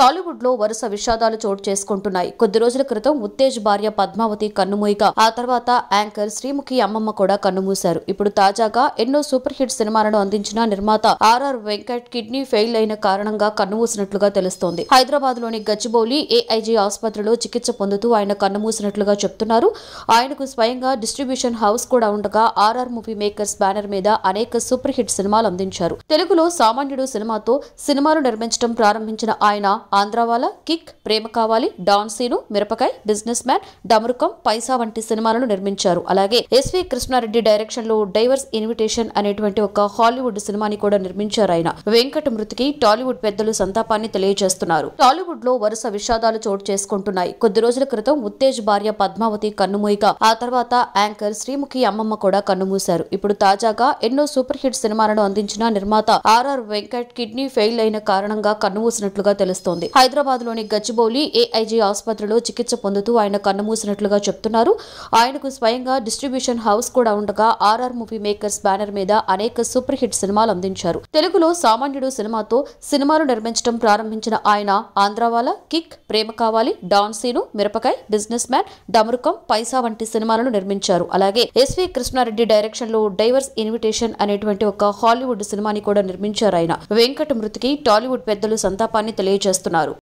టాలీవుడ్ లో వరుస విషాదాలు చోటు చేసుకుంటున్నాయి కొద్ది రోజుల క్రితం ఉత్తేజ్ భార్య పద్మావతి కన్నుమూయిక ఆ తర్వాత యాంకర్ శ్రీముఖి అమ్మమ్మ కూడా కన్నుమూశారు ఇప్పుడు తాజాగా ఎన్నో సూపర్ హిట్ సినిమాలను అందించిన నిర్మాత ఆర్ఆర్ వెంకట్ కిడ్నీ ఫెయిల్ అయిన కారణంగా కన్నుమూసినట్లుగా తెలుస్తోంది హైదరాబాద్ లోని గచ్చిబౌలి ఏఐజీ ఆసుపత్రిలో చికిత్స పొందుతూ ఆయన కన్నుమూసినట్లుగా చెప్తున్నారు ఆయనకు స్వయంగా డిస్ట్రిబ్యూషన్ హౌస్ కూడా ఉండగా ఆర్ఆర్ మూవీ మేకర్స్ బ్యానర్ మీద అనేక సూపర్ హిట్ సినిమాలు అందించారు తెలుగులో సామాన్యుడు సినిమాతో సినిమాలు నిర్మించడం ప్రారంభించిన ఆయన ఆంధ్రావాల కిక్ ప్రేమ కావాలి డాన్ సీను మిరపకాయ్ బిజినెస్ మ్యాన్ డమరుకం పైసా వంటి సినిమాలను నిర్మించారు అలాగే ఎస్వి కృష్ణారెడ్డి డైరెక్షన్ లో డైవర్స్ ఇన్విటేషన్ అనేటువంటి ఒక హాలీవుడ్ సినిమాని కూడా నిర్మించారు ఆయన వెంకట మృతికి టాలీవుడ్ పెద్దలు సంతాపాన్ని తెలియజేస్తున్నారు టాలీవుడ్ లో వరుస విషాదాలు చోటు చేసుకుంటున్నాయి కొద్ది రోజుల క్రితం ఉత్తేజ్ భార్య పద్మావతి కన్నుమూయిక ఆ తర్వాత యాంకర్ శ్రీముఖి అమ్మమ్మ కూడా కన్నుమూశారు ఇప్పుడు తాజాగా ఎన్నో సూపర్ హిట్ సినిమాలను అందించిన నిర్మాత ఆర్ఆర్ వెంకట్ కిడ్నీ ఫెయిల్ అయిన కారణంగా కన్నుమూసినట్లుగా తెలుస్తోంది తెలుస్తోంది హైదరాబాద్ లోని గచ్చిబౌలి ఏఐజీ ఆసుపత్రిలో చికిత్స పొందుతూ ఆయన కన్నుమూసినట్లుగా చెప్తున్నారు ఆయనకు స్వయంగా డిస్ట్రిబ్యూషన్ హౌస్ కూడా ఉండగా ఆర్ఆర్ మూవీ మేకర్స్ బ్యానర్ మీద అనేక సూపర్ హిట్ సినిమాలు అందించారు తెలుగులో సామాన్యుడు సినిమాతో సినిమాలు నిర్మించడం ప్రారంభించిన ఆయన ఆంధ్రావాల కిక్ ప్రేమ కావాలి డాన్ సీను మిరపకాయ బిజినెస్ మ్యాన్ డమరుకం పైసా వంటి సినిమాలను నిర్మించారు అలాగే ఎస్వి కృష్ణారెడ్డి డైరెక్షన్ లో డైవర్స్ ఇన్విటేషన్ అనేటువంటి ఒక హాలీవుడ్ సినిమాని కూడా నిర్మించారు ఆయన వెంకట మృతికి టాలీవుడ్ పెద్దలు సంతాపాన్ని తెలియజేస్తారు చేస్తున్నారు